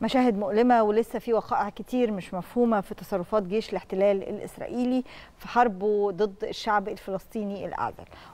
مشاهد مؤلمة ولسه في وقائع كتير مش مفهومة في تصرفات جيش الاحتلال الإسرائيلي في حربه ضد الشعب الفلسطيني الأعزل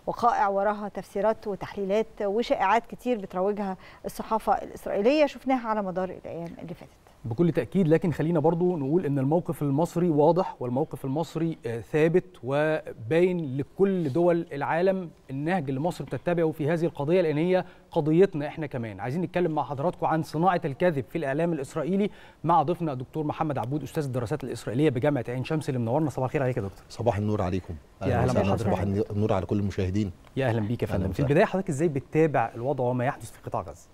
وقائع وراها تفسيرات وتحليلات وشائعات كتير بتروجها الصحافة الإسرائيلية شفناها على مدار الأيام اللي فاتت بكل تأكيد لكن خلينا برضو نقول أن الموقف المصري واضح والموقف المصري آه، ثابت وباين لكل دول العالم النهج اللي مصر بتتبعه في هذه القضية لأن هي قضيتنا إحنا كمان عايزين نتكلم مع حضراتكم عن صناعة الكذب في الإعلام الإسرائيلي مع ضيفنا الدكتور محمد عبود أستاذ الدراسات الإسرائيلية بجامعة عين شمس اللي منورنا صباح الخير عليك يا دكتور صباح النور عليكم يا أهلا بحضرتك صباح النور على كل المشاهدين يا أهلا بيك يا فندم في البداية حضرتك إزاي بتتابع الوضع وما يحدث في قطاع غزة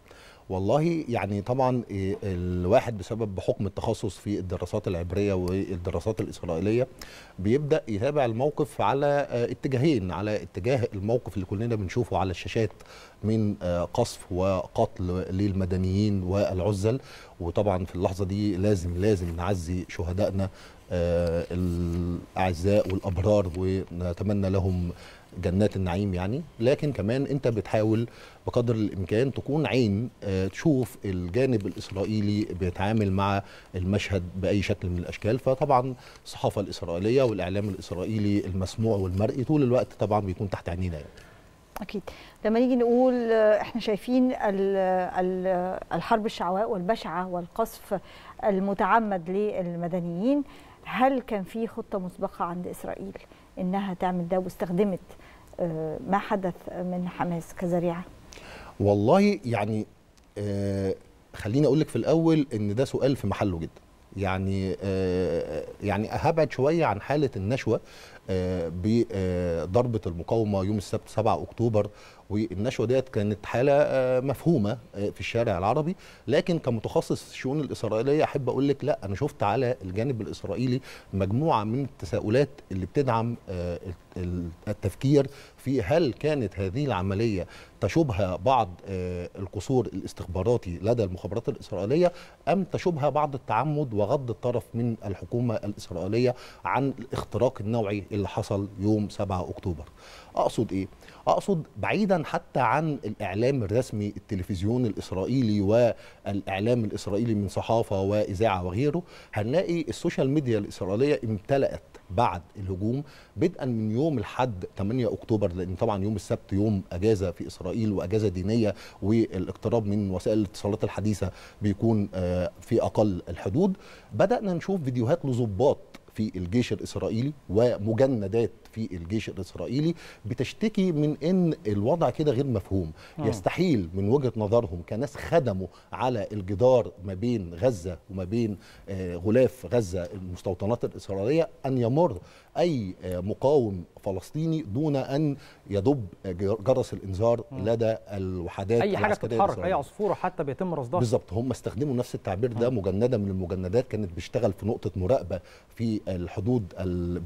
والله يعني طبعا إيه، الواحد بسبب بحكم التخصص في الدراسات العبريه والدراسات الاسرائيليه بيبدا يتابع الموقف على آه، اتجاهين على اتجاه الموقف اللي كلنا بنشوفه على الشاشات من آه، قصف وقتل للمدنيين والعزل وطبعا في اللحظه دي لازم لازم نعزي شهدائنا آه، الاعزاء والابرار ونتمنى لهم جنات النعيم يعني لكن كمان انت بتحاول بقدر الامكان تكون عين آه، تشوف الجانب الاسرائيلي بيتعامل مع المشهد باي شكل من الاشكال فطبعا الصحافه الاسرائيليه والاعلام الاسرائيلي المسموع والمرئي طول الوقت طبعا بيكون تحت عينينا يعني. اكيد لما نيجي نقول آه، احنا شايفين الحرب الشعواء والبشعه والقصف المتعمد للمدنيين هل كان في خطه مسبقه عند اسرائيل انها تعمل ده واستخدمت آه، ما حدث من حماس كذريعه والله يعني آه، خليني اقول لك في الاول ان ده سؤال في محله جدا يعني آه، يعني هبعد شويه عن حاله النشوه آه، بضربه المقاومه يوم السبت 7 اكتوبر والنشوه ديت كانت حاله آه، مفهومه في الشارع العربي لكن كمتخصص في الشؤون الاسرائيليه احب اقول لك لا انا شفت على الجانب الاسرائيلي مجموعه من التساؤلات اللي بتدعم التفكير في هل كانت هذه العملية تشوبها بعض آه، القصور الاستخباراتي لدى المخابرات الإسرائيلية أم تشوبها بعض التعمد وغض الطرف من الحكومة الإسرائيلية عن الاختراق النوعي اللي حصل يوم 7 أكتوبر أقصد إيه؟ اقصد بعيدا حتى عن الاعلام الرسمي التلفزيون الاسرائيلي والاعلام الاسرائيلي من صحافه واذاعه وغيره هنلاقي السوشيال ميديا الاسرائيليه امتلأت بعد الهجوم بدءا من يوم الحد 8 اكتوبر لان طبعا يوم السبت يوم اجازه في اسرائيل واجازه دينيه والاقتراب من وسائل الاتصالات الحديثه بيكون آه، في اقل الحدود بدانا نشوف فيديوهات لظباط في الجيش الاسرائيلي ومجندات في الجيش الاسرائيلي بتشتكي من ان الوضع كده غير مفهوم أوه. يستحيل من وجهه نظرهم كناس خدموا على الجدار ما بين غزه وما بين آه، غلاف غزه المستوطنات الاسرائيليه ان يمر اي آه، مقاوم فلسطيني دون ان يدب جرس الانذار آه. لدى الوحدات اي حاجه بتتحرك اي عصفوره حتى بيتم رصدها بالظبط هم استخدموا نفس التعبير ده مجنده من المجندات كانت بتشتغل في نقطه مراقبه في الحدود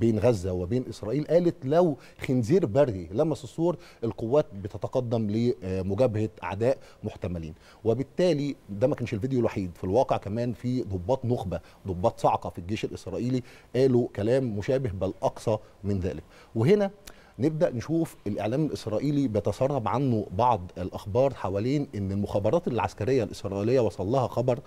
بين غزه وبين اسرائيل قال حاله لو خنزير بري لمس السور القوات بتتقدم لمجابهه اعداء محتملين وبالتالي ده ما كانش الفيديو الوحيد في الواقع كمان في ضباط نخبه ضباط صعقه في الجيش الاسرائيلي قالوا كلام مشابه بل اقصى من ذلك وهنا نبدا نشوف الاعلام الاسرائيلي بيتسرب عنه بعض الاخبار حوالين ان المخابرات العسكريه الاسرائيليه وصل لها خبر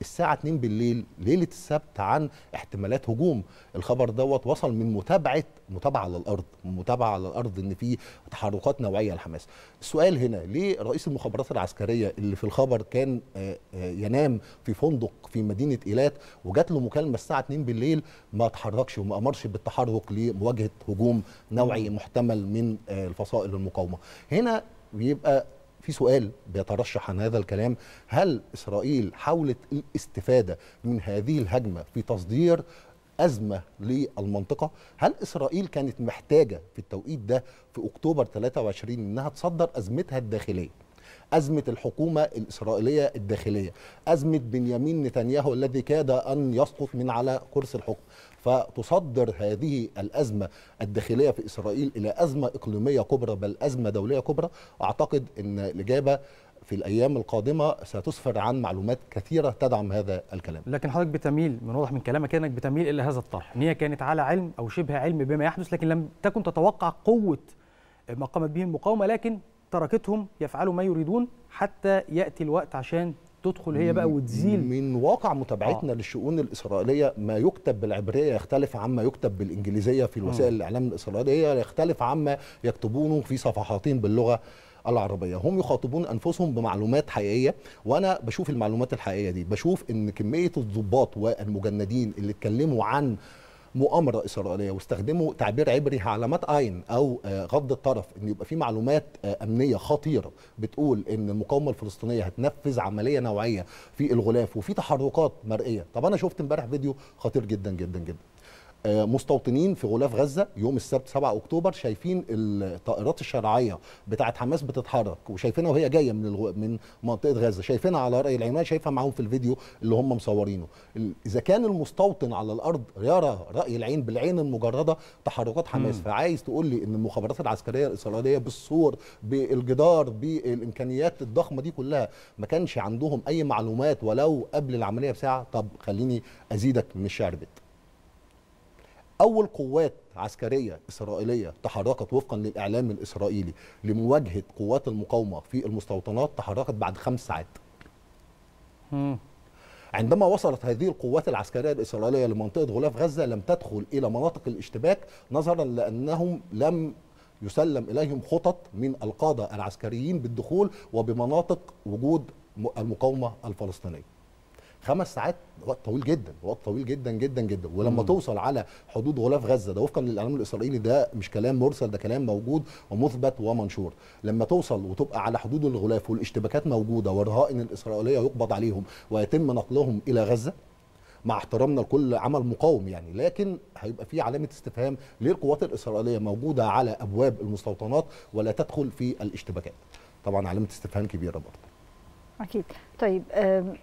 الساعه 2 بالليل ليله السبت عن احتمالات هجوم الخبر دوت وصل من متابعه متابعه على الارض متابعه على الارض ان في تحركات نوعيه لحماس السؤال هنا ليه رئيس المخابرات العسكريه اللي في الخبر كان آه، آه، ينام في فندق في مدينه ايلات وجات له مكالمه الساعه 2 بالليل ما تحركش وما امرش بالتحرك لمواجهه هجوم نوعي محتمل محتمل من آه، الفصائل المقاومه هنا بيبقى في سؤال بيترشح عن هذا الكلام هل اسرائيل حاولت الاستفاده من هذه الهجمه في تصدير أزمة للمنطقة هل إسرائيل كانت محتاجة في التوقيت ده في أكتوبر 23 إنها تصدر أزمتها الداخلية أزمة الحكومة الإسرائيلية الداخلية أزمة بنيامين نتنياهو الذي كاد أن يسقط من على كرسي الحكم فتصدر هذه الازمه الداخليه في اسرائيل الى ازمه اقليميه كبرى بل ازمه دوليه كبرى اعتقد ان الاجابه في الايام القادمه ستسفر عن معلومات كثيره تدعم هذا الكلام لكن حضرتك بتميل من واضح من كلامك انك بتميل الى هذا الطرح ان هي كانت على علم او شبه علم بما يحدث لكن لم تكن تتوقع قوه ما قامت به المقاومه لكن تركتهم يفعلوا ما يريدون حتى ياتي الوقت عشان تدخل هي بقى وتزيل من واقع متابعتنا آه. للشؤون الاسرائيليه ما يكتب بالعبريه يختلف عما يكتب بالانجليزيه في وسائل الاعلام الاسرائيليه يختلف عما يكتبونه في صفحاتين باللغه العربيه هم يخاطبون انفسهم بمعلومات حقيقيه وانا بشوف المعلومات الحقيقيه دي بشوف ان كميه الضباط والمجندين اللي اتكلموا عن مؤامره اسرائيليه واستخدموا تعبير عبري علامات عين او آه، غض الطرف ان يبقى في معلومات آه، امنيه خطيره بتقول ان المقاومه الفلسطينيه هتنفذ عمليه نوعيه في الغلاف وفي تحركات مرئيه طب انا شفت امبارح فيديو خطير جدا جدا جدا آه، مستوطنين في غلاف غزه يوم السبت 7 اكتوبر شايفين الطائرات الشرعيه بتاعه حماس بتتحرك وشايفينها وهي جايه من الغ... من منطقه غزه شايفينها على راي العماد شايفها معاهم في الفيديو اللي هم مصورينه اذا كان المستوطن على الارض يرى راي العين بالعين المجرده تحركات حماس مم. فعايز تقول لي ان المخابرات العسكريه الاسرائيليه بالصور بالجدار بالامكانيات الضخمه دي كلها ما كانش عندهم اي معلومات ولو قبل العمليه بساعه طب خليني ازيدك من الشعر بيت. اول قوات عسكريه اسرائيليه تحركت وفقا للاعلام الاسرائيلي لمواجهه قوات المقاومه في المستوطنات تحركت بعد خمس ساعات. عندما وصلت هذه القوات العسكريه الاسرائيليه لمنطقه غلاف غزه لم تدخل الى مناطق الاشتباك نظرا لانهم لم يسلم اليهم خطط من القاده العسكريين بالدخول وبمناطق وجود المقاومه الفلسطينيه. خمس ساعات وقت طويل جدا وقت طويل جدا جدا جدا ولما مم. توصل على حدود غلاف غزه ده وفقا للاعلام الاسرائيلي ده مش كلام مرسل ده كلام موجود ومثبت ومنشور لما توصل وتبقى على حدود الغلاف والاشتباكات موجوده والرهائن الاسرائيليه يقبض عليهم ويتم نقلهم الى غزه مع احترامنا لكل عمل مقاوم يعني لكن هيبقى في علامه استفهام ليه القوات الاسرائيليه موجوده على ابواب المستوطنات ولا تدخل في الاشتباكات طبعا علامه استفهام كبيره برضه اكيد طيب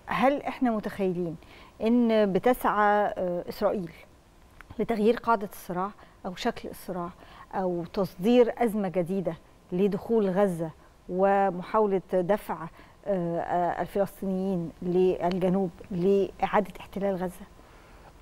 هل احنا متخيلين ان بتسعى اسرائيل لتغيير قاعده الصراع او شكل الصراع او تصدير ازمه جديده لدخول غزه ومحاوله دفع الفلسطينيين للجنوب لاعاده احتلال غزه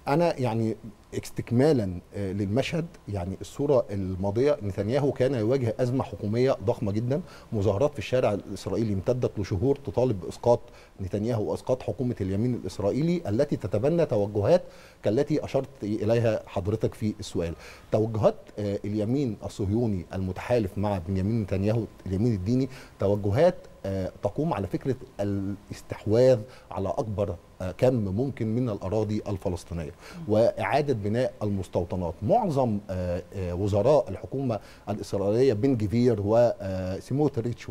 انا يعني استكمالا آه، للمشهد يعني الصوره الماضيه نتنياهو كان يواجه ازمه حكوميه ضخمه جدا مظاهرات في الشارع الاسرائيلي امتدت لشهور تطالب باسقاط نتنياهو واسقاط حكومه اليمين الاسرائيلي التي تتبنى توجهات كالتي اشرت اليها حضرتك في السؤال توجهات آه، اليمين الصهيوني المتحالف مع بنيامين نتنياهو اليمين الديني توجهات تقوم على فكره الاستحواذ على اكبر آه، كم ممكن من الاراضي الفلسطينيه واعاده بناء المستوطنات معظم آه، آه، وزراء الحكومه الاسرائيليه بن جفير وسيموتريتش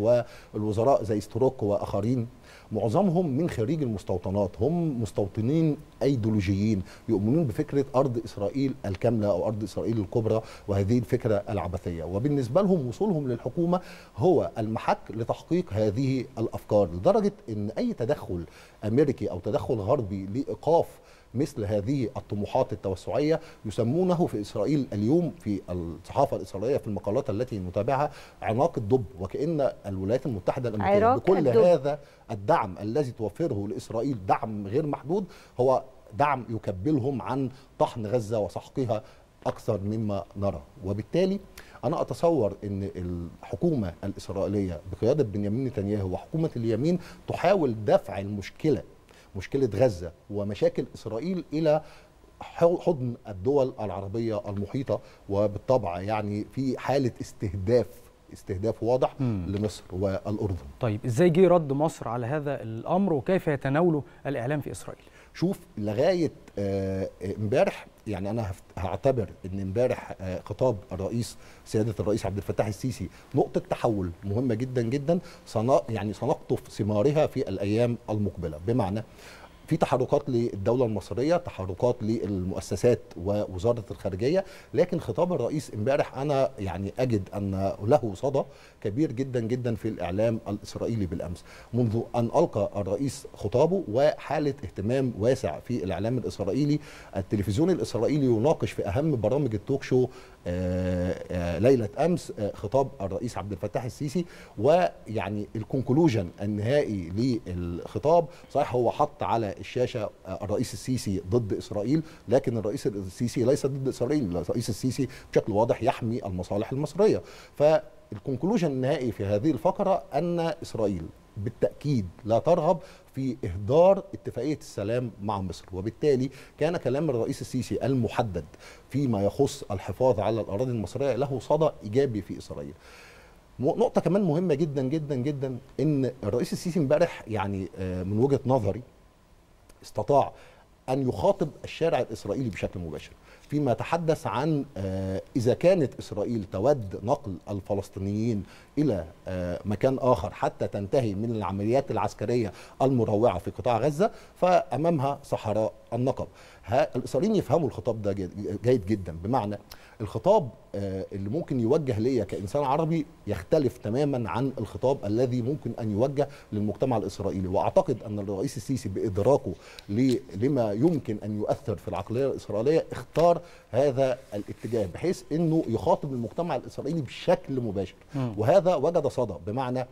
والوزراء زي ستروك واخرين معظمهم من خريج المستوطنات هم مستوطنين ايديولوجيين يؤمنون بفكره ارض اسرائيل الكامله او ارض اسرائيل الكبرى وهذه الفكره العبثيه وبالنسبه لهم وصولهم للحكومه هو المحك لتحقيق هذه الافكار لدرجه ان اي تدخل امريكي او تدخل غربي لايقاف مثل هذه الطموحات التوسعية يسمونه في إسرائيل اليوم في الصحافة الإسرائيلية في المقالات التي نتابعها عناق الدب وكأن الولايات المتحدة الأمريكية بكل الدب. هذا الدعم الذي توفره لإسرائيل دعم غير محدود هو دعم يكبلهم عن طحن غزة وسحقها أكثر مما نرى وبالتالي أنا أتصور أن الحكومة الإسرائيلية بقيادة بنيامين نتنياهو وحكومة اليمين تحاول دفع المشكلة مشكله غزه ومشاكل اسرائيل الى حضن الدول العربيه المحيطه وبالطبع يعني في حاله استهداف استهداف واضح مم. لمصر والاردن. طيب ازاي جه رد مصر على هذا الامر وكيف يتناوله الاعلام في اسرائيل؟ شوف لغايه آه، آه، امبارح يعني انا هعتبر ان امبارح آه، خطاب الرئيس سياده الرئيس عبد الفتاح السيسي نقطه تحول مهمه جدا جدا يعني سنقطف ثمارها في الايام المقبله بمعنى في تحركات للدوله المصريه تحركات للمؤسسات ووزاره الخارجيه لكن خطاب الرئيس امبارح انا يعني اجد ان له صدى كبير جدا جدا في الاعلام الاسرائيلي بالامس منذ ان القى الرئيس خطابه وحاله اهتمام واسع في الاعلام الاسرائيلي التلفزيون الاسرائيلي يناقش في اهم برامج التوك شو آه، آه، ليله امس آه، خطاب الرئيس عبد الفتاح السيسي ويعني الكونكلوجن النهائي للخطاب صحيح هو حط على الشاشه الرئيس السيسي ضد اسرائيل لكن الرئيس السيسي ليس ضد اسرائيل الرئيس السيسي بشكل واضح يحمي المصالح المصريه ف الكونكلوجن النهائي في هذه الفقرة أن إسرائيل بالتاكيد لا ترغب في اهدار اتفاقيه السلام مع مصر وبالتالي كان كلام الرئيس السيسي المحدد فيما يخص الحفاظ على الاراضي المصريه له صدى ايجابي في اسرائيل نقطه كمان مهمه جدا جدا جدا ان الرئيس السيسي امبارح يعني آه، من وجهه نظري استطاع ان يخاطب الشارع الاسرائيلي بشكل مباشر فيما تحدث عن آه، إذا كانت إسرائيل تود نقل الفلسطينيين إلى آه، مكان آخر حتى تنتهي من العمليات العسكرية المروعة في قطاع غزة فأمامها صحراء النقب الاسرائيليين يفهموا الخطاب ده جيد جدا بمعنى الخطاب آه، اللي ممكن يوجه ليا كانسان عربي يختلف تماما عن الخطاب الذي ممكن ان يوجه للمجتمع الاسرائيلي واعتقد ان الرئيس السيسي بادراكه لما يمكن ان يؤثر في العقليه الاسرائيليه اختار هذا الاتجاه بحيث انه يخاطب المجتمع الاسرائيلي بشكل مباشر وهذا وجد صدى بمعنى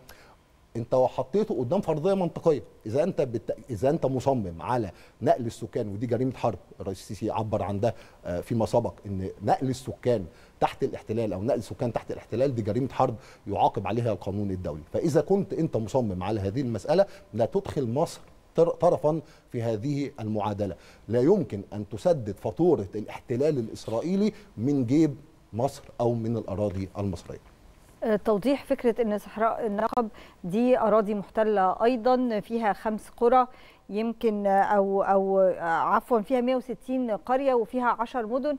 انت وحطيته قدام فرضيه منطقيه اذا انت بت... اذا انت مصمم على نقل السكان ودي جريمه حرب الرئيس السيسي عبر عن ده آه، فيما سبق ان نقل السكان تحت الاحتلال او نقل السكان تحت الاحتلال دي جريمه حرب يعاقب عليها القانون الدولي فاذا كنت انت مصمم على هذه المساله لا تدخل مصر طرفا في هذه المعادله لا يمكن ان تسدد فاتوره الاحتلال الاسرائيلي من جيب مصر او من الاراضي المصريه توضيح فكرة أن صحراء النقب دي أراضي محتلة أيضا فيها خمس قرى يمكن أو أو عفوا فيها 160 قرية وفيها 10 مدن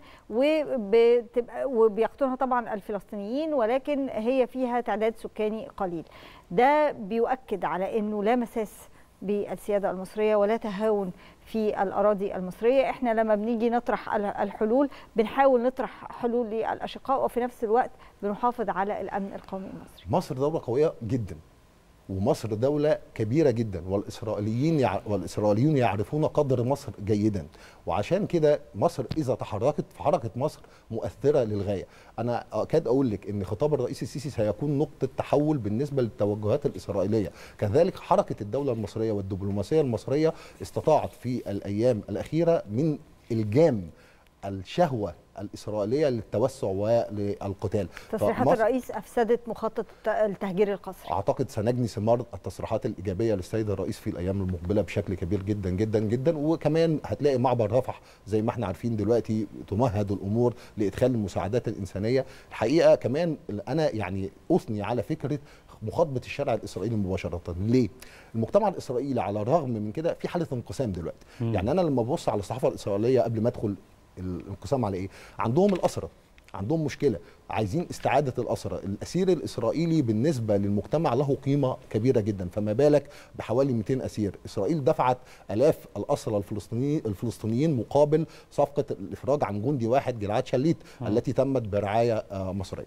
وبيقتلها طبعا الفلسطينيين ولكن هي فيها تعداد سكاني قليل ده بيؤكد على أنه لا مساس بالسياده المصريه ولا تهاون في الاراضي المصريه احنا لما بنيجي نطرح الحلول بنحاول نطرح حلول للاشقاء وفي نفس الوقت بنحافظ على الامن القومي المصري مصر دوله قويه جدا ومصر دولة كبيرة جدا والإسرائيليين والإسرائيليون يعرفون قدر مصر جيدا وعشان كده مصر إذا تحركت فحركة مصر مؤثرة للغاية أنا أكاد أقول لك إن خطاب الرئيس السيسي سيكون نقطة تحول بالنسبة للتوجهات الإسرائيلية كذلك حركة الدولة المصرية والدبلوماسية المصرية استطاعت في الأيام الأخيرة من الجام الشهوة الإسرائيلية للتوسع وللقتال تصريحات الرئيس أفسدت مخطط التهجير القسري أعتقد سنجني ثمار التصريحات الإيجابية للسيد الرئيس في الأيام المقبلة بشكل كبير جدا جدا جدا وكمان هتلاقي معبر رفح زي ما احنا عارفين دلوقتي تمهد الأمور لإدخال المساعدات الإنسانية الحقيقة كمان أنا يعني أثني على فكرة مخاطبة الشارع الإسرائيلي مباشرة ليه؟ المجتمع الإسرائيلي على الرغم من كده في حالة انقسام دلوقتي م. يعني أنا لما ببص على الصحافة الإسرائيلية قبل ما أدخل الانقسام على ايه عندهم الاسره عندهم مشكله عايزين استعاده الاسرى الاسير الاسرائيلي بالنسبه للمجتمع له قيمه كبيره جدا فما بالك بحوالي 200 اسير اسرائيل دفعت الاف الاسرى الفلسطيني الفلسطينيين مقابل صفقه الافراج عن جندي واحد جلعاد شليت آه. التي تمت برعايه آه، مصريه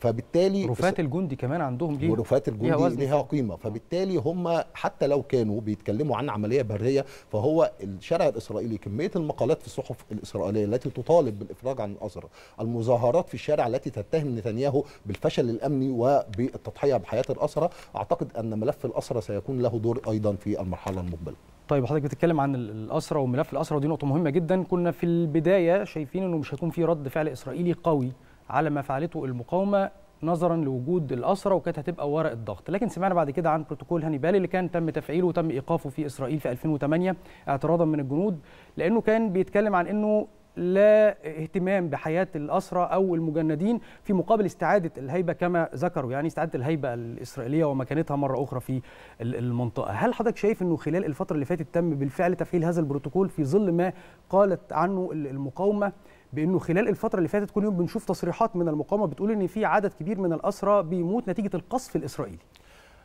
فبالتالي رفات الجندي كمان عندهم ليه ورفات الجندي ليها قيمه فبالتالي هم حتى لو كانوا بيتكلموا عن عمليه بريه فهو الشارع الاسرائيلي كميه المقالات في الصحف الاسرائيليه التي تطالب بالافراج عن الاسرى المظاهرات في الشارع التي تتهم نتنياهو بالفشل الامني وبالتضحيه بحياه الاسرى اعتقد ان ملف الاسرى سيكون له دور ايضا في المرحله المقبله طيب حضرتك بتتكلم عن الاسرى وملف الاسرى ودي نقطه مهمه جدا كنا في البدايه شايفين انه مش هيكون في رد فعل اسرائيلي قوي على ما فعلته المقاومه نظرا لوجود الاسرى وكانت هتبقى وراء الضغط لكن سمعنا بعد كده عن بروتوكول هانيبال اللي كان تم تفعيله وتم ايقافه في اسرائيل في 2008 اعتراضا من الجنود لانه كان بيتكلم عن انه لا اهتمام بحياه الاسرى او المجندين في مقابل استعاده الهيبه كما ذكروا يعني استعاده الهيبه الاسرائيليه ومكانتها مره اخرى في المنطقه هل حضرتك شايف انه خلال الفتره اللي فاتت تم بالفعل تفعيل هذا البروتوكول في ظل ما قالت عنه المقاومه بانه خلال الفتره اللي فاتت كل يوم بنشوف تصريحات من المقاومه بتقول ان في عدد كبير من الاسرى بيموت نتيجه القصف الاسرائيلي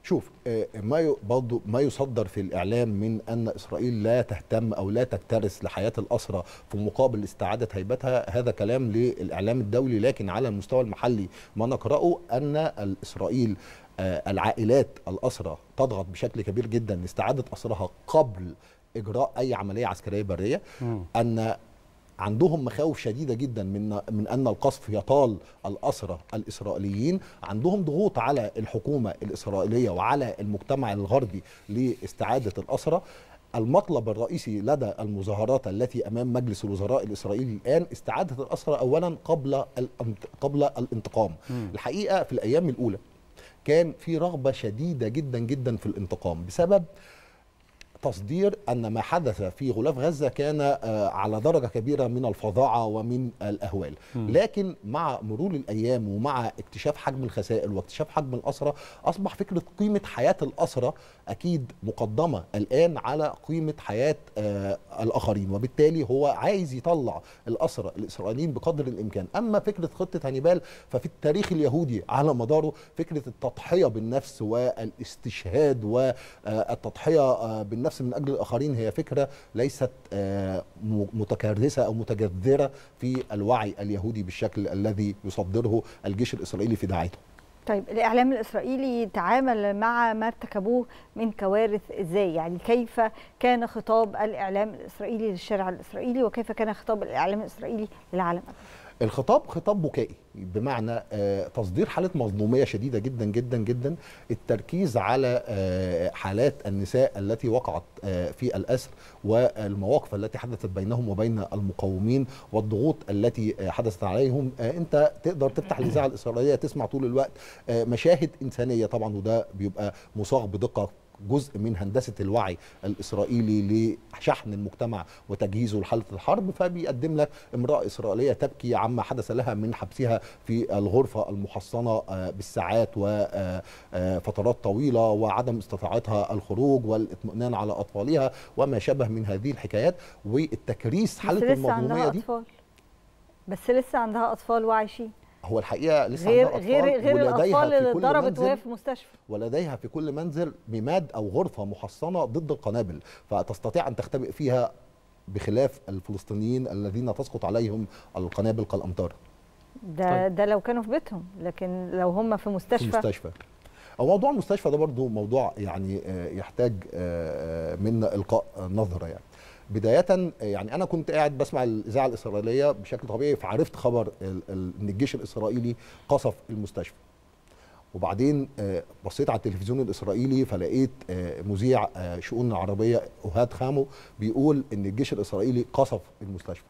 شوف آه، ما برضه ما يصدر في الاعلام من ان اسرائيل لا تهتم او لا تكترث لحياه الاسرى في مقابل استعاده هيبتها هذا كلام للاعلام الدولي لكن على المستوى المحلي ما نقراه ان اسرائيل آه، العائلات الاسرى تضغط بشكل كبير جدا لاستعاده اسرها قبل اجراء اي عمليه عسكريه بريه ان عندهم مخاوف شديده جدا من من ان القصف يطال الاسرى الاسرائيليين عندهم ضغوط على الحكومه الاسرائيليه وعلى المجتمع الغربي لاستعاده الاسرى المطلب الرئيسي لدى المظاهرات التي امام مجلس الوزراء الاسرائيلي الان استعاده الاسرى اولا قبل قبل الانتقام م. الحقيقه في الايام الاولى كان في رغبه شديده جدا جدا في الانتقام بسبب تصدير أن ما حدث في غلاف غزة كان آه، على درجة كبيرة من الفظاعة ومن الأهوال لكن مع مرور الأيام ومع اكتشاف حجم الخسائر واكتشاف حجم الأسرة أصبح فكرة قيمة حياة الأسرة أكيد مقدمة الآن على قيمة حياة آه، الآخرين وبالتالي هو عايز يطلع الأسرة الإسرائيليين بقدر الإمكان أما فكرة خطة هانيبال ففي التاريخ اليهودي على مداره فكرة التضحية بالنفس والاستشهاد والتضحية آه، بالنفس النفس من اجل الاخرين هي فكره ليست آه، متكرسه او متجذره في الوعي اليهودي بالشكل الذي يصدره الجيش الاسرائيلي في دعايته طيب الاعلام الاسرائيلي تعامل مع ما ارتكبوه من كوارث ازاي يعني كيف كان خطاب الاعلام الاسرائيلي للشارع الاسرائيلي وكيف كان خطاب الاعلام الاسرائيلي للعالم الخطاب خطاب بكائي بمعنى آه، تصدير حاله مظلوميه شديده جدا جدا جدا التركيز على آه، حالات النساء التي وقعت آه، في الاسر والمواقف التي حدثت بينهم وبين المقاومين والضغوط التي حدثت عليهم انت تقدر تفتح الاذاعه الاسرائيليه تسمع طول الوقت مشاهد انسانيه طبعا وده بيبقى مصاغ بدقه جزء من هندسه الوعي الاسرائيلي لشحن المجتمع وتجهيزه لحاله الحرب فبيقدم لك امراه اسرائيليه تبكي عما حدث لها من حبسها في الغرفه المحصنه آه، بالساعات وفترات آه، آه، طويله وعدم استطاعتها الخروج والاطمئنان على اطفالها وما شابه من هذه الحكايات والتكريس حاله المظلوميه دي أطفال. بس لسه عندها اطفال وعايشين هو الحقيقه لسه غير غير غير الاطفال اللي ضربت وهي في مستشفى ولديها في كل منزل بماد او غرفه محصنه ضد القنابل فتستطيع ان تختبئ فيها بخلاف الفلسطينيين الذين تسقط عليهم القنابل كالامطار ده طيب. ده لو كانوا في بيتهم لكن لو هم في مستشفى في مستشفى او موضوع المستشفى ده برضه موضوع يعني آه، يحتاج آه، آه، من القاء نظره يعني بدايه يعني انا كنت قاعد بسمع الاذاعه الاسرائيليه بشكل طبيعي فعرفت خبر ان الجيش الاسرائيلي قصف المستشفى وبعدين آه، بصيت على التلفزيون الاسرائيلي فلقيت آه، مذيع آه، شؤون العربيه ايهاد خامو بيقول ان الجيش الاسرائيلي قصف المستشفى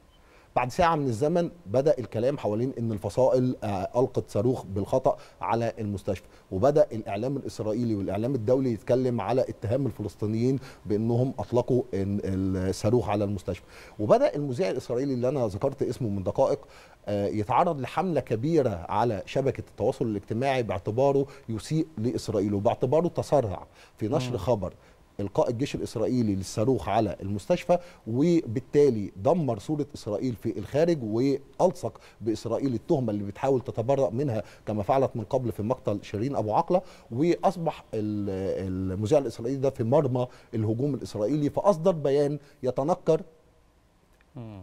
بعد ساعه من الزمن بدا الكلام حوالين ان الفصائل آه، القت صاروخ بالخطا على المستشفى وبدا الاعلام الاسرائيلي والاعلام الدولي يتكلم على اتهام الفلسطينيين بانهم اطلقوا الصاروخ على المستشفى وبدا المذيع الاسرائيلي اللي انا ذكرت اسمه من دقائق آه، يتعرض لحملة كبيرة على شبكة التواصل الاجتماعي باعتباره يسيء لإسرائيل وباعتباره تسرع في نشر خبر القاء الجيش الاسرائيلي للصاروخ على المستشفى وبالتالي دمر صوره اسرائيل في الخارج والصق باسرائيل التهمه اللي بتحاول تتبرأ منها كما فعلت من قبل في مقتل شيرين ابو عقله واصبح المذيع الاسرائيلي ده في مرمى الهجوم الاسرائيلي فاصدر بيان يتنكر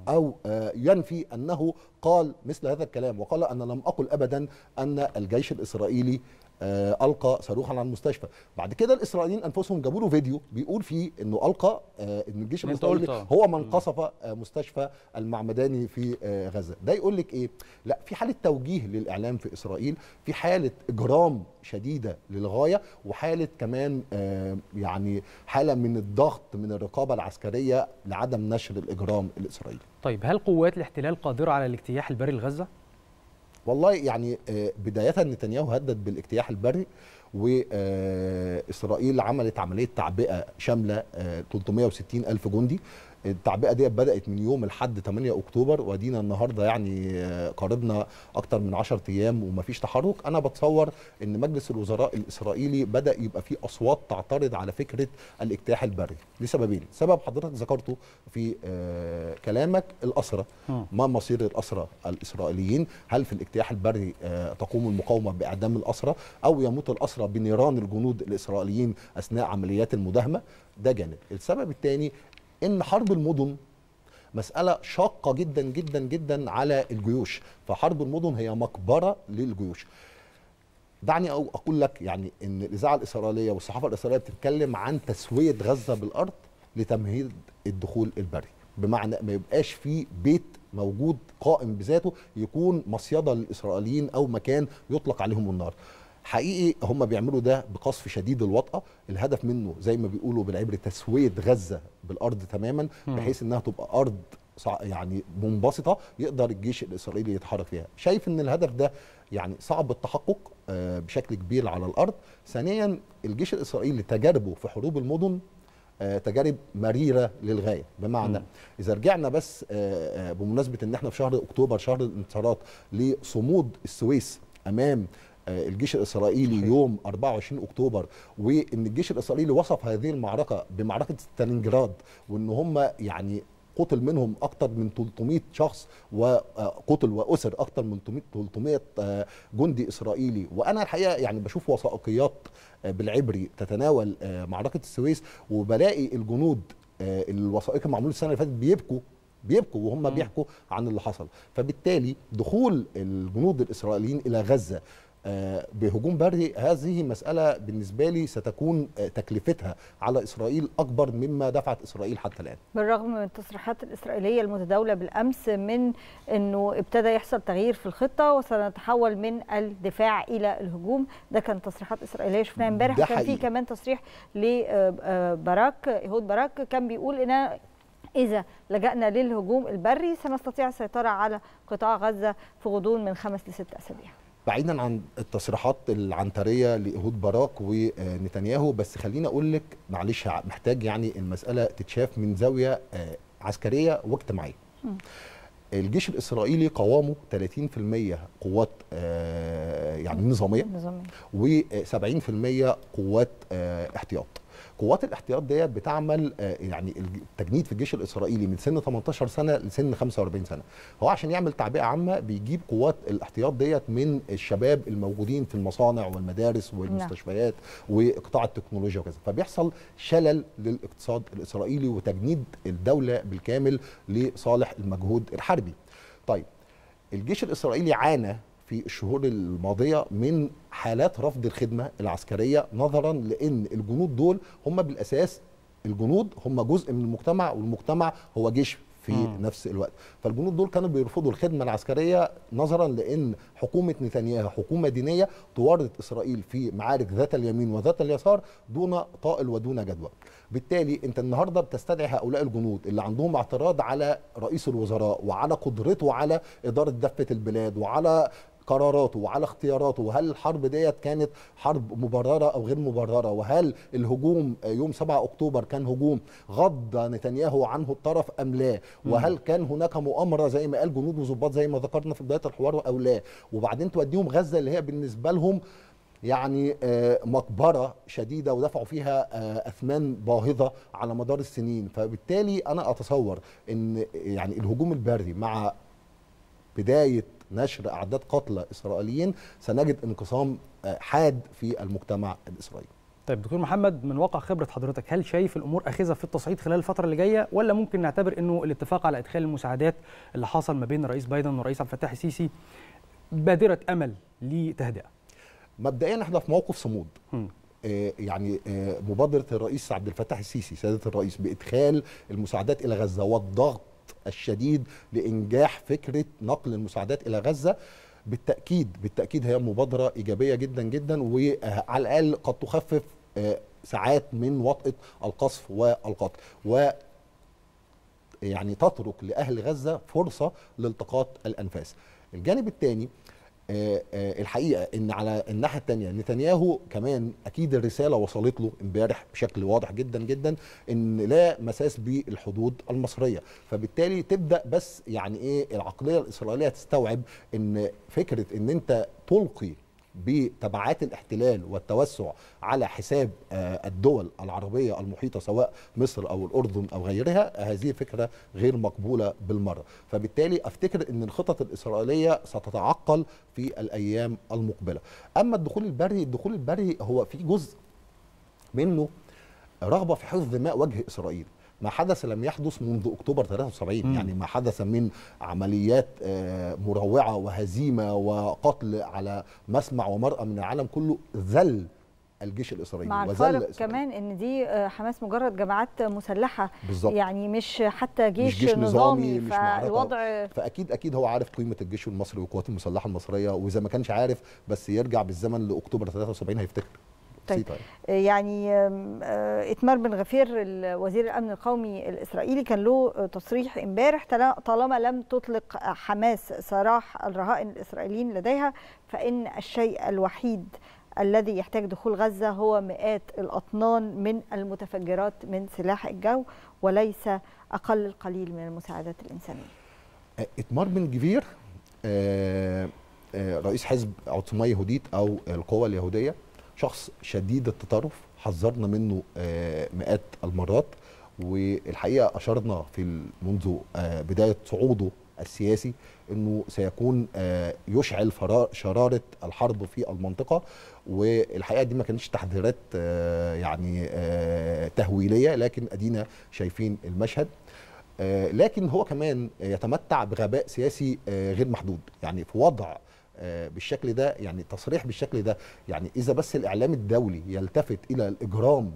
أو آه، ينفي أنه قال مثل هذا الكلام وقال أنا لم أقل أبدا أن الجيش الإسرائيلي آه، القى صاروخا على المستشفى بعد كده الاسرائيليين انفسهم جابوا له فيديو بيقول فيه انه القى آه، ان الجيش الاسرائيلي آه. هو من قصف مستشفى المعمداني في غزه ده يقول لك ايه لا في حاله توجيه للاعلام في اسرائيل في حاله اجرام شديده للغايه وحاله كمان يعني حاله من الضغط من الرقابه العسكريه لعدم نشر الاجرام الاسرائيلي طيب هل قوات الاحتلال قادره على الاجتياح البري لغزه والله يعني آه، بدايه نتنياهو هدد بالاجتياح البري واسرائيل عملت عمليه تعبئه شامله 360 آه، الف جندي التعبئه ديت بدات من يوم الحد 8 اكتوبر وادينا النهارده يعني قاربنا اكتر من 10 ايام ومفيش تحرك انا بتصور ان مجلس الوزراء الاسرائيلي بدا يبقى فيه اصوات تعترض على فكره الاجتياح البري لسببين سبب حضرتك ذكرته في آه، كلامك الاسرى اه. ما مصير الاسرى الاسرائيليين هل في الاجتياح البري آه، تقوم المقاومه باعدام الاسرى او يموت الاسرى بنيران الجنود الاسرائيليين اثناء عمليات المداهمه ده جانب السبب الثاني ان حرب المدن مسألة شاقة جدا جدا جدا على الجيوش فحرب المدن هي مقبرة للجيوش دعني أو أقول لك يعني أن الإذاعة الإسرائيلية والصحافة الإسرائيلية بتتكلم عن تسوية غزة بالأرض لتمهيد الدخول البري بمعنى ما يبقاش في بيت موجود قائم بذاته يكون مصيدة للإسرائيليين أو مكان يطلق عليهم النار حقيقي هم بيعملوا ده بقصف شديد الوطأة الهدف منه زي ما بيقولوا بالعبر تسوية غزة بالأرض تماما بحيث أنها تبقى أرض يعني منبسطة يقدر الجيش الإسرائيلي يتحرك فيها شايف أن الهدف ده يعني صعب التحقق آه، بشكل كبير على الأرض ثانيا الجيش الإسرائيلي تجاربه في حروب المدن آه، تجارب مريره للغايه بمعنى م. اذا رجعنا بس آه، بمناسبه ان احنا في شهر اكتوبر شهر الانتصارات لصمود السويس امام آه، الجيش الاسرائيلي يوم 24 اكتوبر وان الجيش الاسرائيلي وصف هذه المعركه بمعركه ستالينجراد وان هم يعني قتل منهم اكثر من 300 شخص وقتل آه، واسر اكثر من 300 آه، جندي اسرائيلي وانا الحقيقه يعني بشوف وثائقيات بالعبري تتناول معركه السويس وبلاقي الجنود الوثائقي معمول السنه اللي فاتت بيبكوا بيبكوا وهم بيحكوا عن اللي حصل فبالتالي دخول الجنود الاسرائيليين الى غزه آه، بهجوم بري هذه مسألة بالنسبة لي ستكون آه، تكلفتها على إسرائيل أكبر مما دفعت إسرائيل حتى الآن بالرغم من التصريحات الإسرائيلية المتداولة بالأمس من أنه ابتدى يحصل تغيير في الخطة وسنتحول من الدفاع إلى الهجوم ده كان تصريحات إسرائيلية شفناها امبارح كان حقيقي. في كمان تصريح لبراك آه، يهود باراك كان بيقول إن إذا لجأنا للهجوم البري سنستطيع السيطرة على قطاع غزة في غضون من خمس لست أسابيع بعيدا عن التصريحات العنتريه لايهود باراك ونتنياهو بس خليني اقول لك معلش محتاج يعني المساله تتشاف من زاويه آه، عسكريه واجتماعيه. الجيش الاسرائيلي قوامه 30% قوات آه، يعني نظاميه و70% قوات آه، احتياط. قوات الاحتياط ديت بتعمل آه، يعني التجنيد في الجيش الاسرائيلي من سن 18 سنه لسن 45 سنه هو عشان يعمل تعبئه عامه بيجيب قوات الاحتياط ديت من الشباب الموجودين في المصانع والمدارس نعم. والمستشفيات وقطاع التكنولوجيا وكذا فبيحصل شلل للاقتصاد الاسرائيلي وتجنيد الدوله بالكامل لصالح المجهود الحربي طيب الجيش الاسرائيلي عانى في الشهور الماضيه من حالات رفض الخدمه العسكريه نظرا لان الجنود دول هم بالاساس الجنود هم جزء من المجتمع والمجتمع هو جيش في مم. نفس الوقت فالجنود دول كانوا بيرفضوا الخدمه العسكريه نظرا لان حكومه نتنياهو حكومه دينيه تورط اسرائيل في معارك ذات اليمين وذات اليسار دون طائل ودون جدوى بالتالي انت النهارده بتستدعي هؤلاء الجنود اللي عندهم اعتراض على رئيس الوزراء وعلى قدرته على اداره دفه البلاد وعلى قراراته وعلى اختياراته وهل الحرب ديت كانت حرب مبرره او غير مبرره وهل الهجوم يوم 7 اكتوبر كان هجوم غض نتنياهو عنه الطرف ام لا وهل كان هناك مؤامره زي ما قال جنود وظباط زي ما ذكرنا في بدايه الحوار او لا وبعدين توديهم غزه اللي هي بالنسبه لهم يعني آه، مقبرة شديدة ودفعوا فيها آه، أثمان باهظة على مدار السنين فبالتالي أنا أتصور أن يعني الهجوم البري مع بداية نشر أعداد قتلى إسرائيليين سنجد انقسام آه، حاد في المجتمع الإسرائيلي طيب دكتور محمد من واقع خبرة حضرتك هل شايف الأمور أخذة في التصعيد خلال الفترة اللي جاية ولا ممكن نعتبر أنه الاتفاق على إدخال المساعدات اللي حصل ما بين الرئيس بايدن والرئيس عبد الفتاح السيسي بادرة أمل لتهدئة مبدئيا احنا في موقف صمود م. آه، يعني آه، مبادره الرئيس عبد الفتاح السيسي سياده الرئيس بادخال المساعدات الى غزه والضغط الشديد لإنجاح فكرة نقل المساعدات إلى غزة بالتأكيد بالتأكيد هي مبادرة إيجابية جدا جدا وعلى الأقل قد تخفف آه، ساعات من وطئة القصف والقتل و يعني تترك لأهل غزة فرصة لالتقاط الأنفاس الجانب الثاني آه، آه، الحقيقه ان على الناحيه الثانيه نتنياهو كمان اكيد الرساله وصلت له امبارح بشكل واضح جدا جدا ان لا مساس بالحدود المصريه فبالتالي تبدا بس يعني ايه العقليه الاسرائيليه تستوعب ان فكره ان انت تلقي بتبعات الاحتلال والتوسع على حساب آه، الدول العربية المحيطة سواء مصر أو الأردن أو غيرها هذه فكرة غير مقبولة بالمرة فبالتالي أفتكر أن الخطط الإسرائيلية ستتعقل في الأيام المقبلة أما الدخول البري الدخول البري هو في جزء منه رغبة في حفظ ماء وجه إسرائيل ما حدث لم يحدث منذ اكتوبر 73 مم. يعني ما حدث من عمليات آه، مروعه وهزيمه وقتل على مسمع ومرأة من العالم كله ذل الجيش الاسرائيلي مع الفارق كمان ان دي آه، حماس مجرد جماعات مسلحه بالزبط. يعني مش حتى جيش, مش جيش نظامي, نظامي فالوضع فاكيد اكيد هو عارف قيمه الجيش المصري والقوات المسلحه المصريه واذا ما كانش عارف بس يرجع بالزمن لاكتوبر 73 هيفتكر طيب, طيب. آه، يعني آه، اتمار بن غفير وزير الامن القومي الاسرائيلي كان له تصريح امبارح طالما لم تطلق حماس سراح الرهائن الاسرائيليين لديها فان الشيء الوحيد الذي يحتاج دخول غزه هو مئات الاطنان من المتفجرات من سلاح الجو وليس اقل القليل من المساعدات الانسانيه. آه، اتمار بن جفير رئيس حزب عطمية يهوديت او القوى اليهوديه شخص شديد التطرف حذرنا منه آه، مئات المرات والحقيقه اشرنا في منذ آه، بدايه صعوده السياسي انه سيكون آه، يشعل شراره الحرب في المنطقه والحقيقه دي ما كانتش تحذيرات يعني تهويليه لكن ادينا شايفين المشهد لكن هو كمان يتمتع بغباء سياسي غير محدود يعني في وضع آه، بالشكل ده يعني تصريح بالشكل ده يعني اذا بس الاعلام الدولي يلتفت الى الاجرام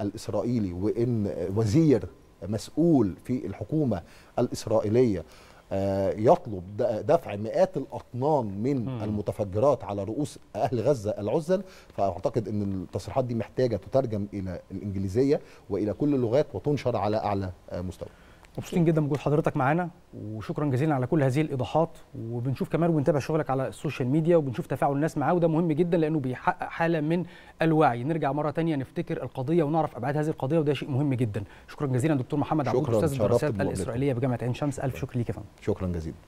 الاسرائيلي وان وزير مسؤول في الحكومه الاسرائيليه آه، يطلب دفع مئات الاطنان من المتفجرات على رؤوس اهل غزه العزل فاعتقد ان التصريحات دي محتاجه تترجم الى الانجليزيه والى كل اللغات وتنشر على اعلى آه، مستوى مبسوطين جدا بوجود حضرتك معانا وشكرا جزيلا على كل هذه الايضاحات وبنشوف كمان وبنتابع شغلك على السوشيال ميديا وبنشوف تفاعل الناس معاه وده مهم جدا لانه بيحقق حاله من الوعي نرجع مره ثانيه نفتكر القضيه ونعرف ابعاد هذه القضيه وده شيء مهم جدا شكرا جزيلا دكتور محمد عبد استاذ الدراسات الاسرائيليه بجامعه عين شمس الف شكر ليك يا فندم شكرا جزيلا